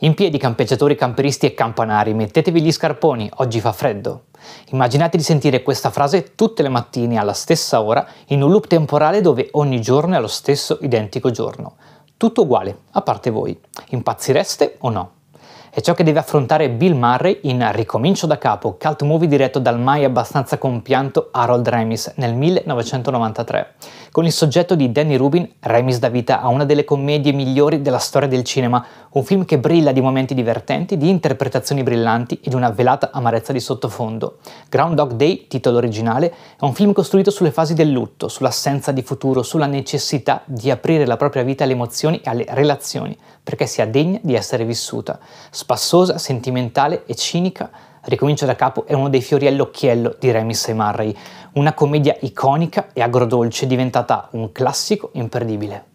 In piedi campeggiatori, camperisti e campanari, mettetevi gli scarponi, oggi fa freddo. Immaginate di sentire questa frase tutte le mattine alla stessa ora in un loop temporale dove ogni giorno è lo stesso identico giorno. Tutto uguale, a parte voi. Impazzireste o no? È ciò che deve affrontare Bill Murray in Ricomincio da capo, cult movie diretto dal mai abbastanza compianto Harold Remis nel 1993 con il soggetto di Danny Rubin, Remis dà vita a una delle commedie migliori della storia del cinema, un film che brilla di momenti divertenti, di interpretazioni brillanti e di una velata amarezza di sottofondo. Groundhog Day, titolo originale, è un film costruito sulle fasi del lutto, sull'assenza di futuro, sulla necessità di aprire la propria vita alle emozioni e alle relazioni, perché sia degna di essere vissuta. Spassosa, sentimentale e cinica, Ricomincio da capo è uno dei fiori all'occhiello di Remis e Murray, una commedia iconica e agrodolce diventata un classico imperdibile.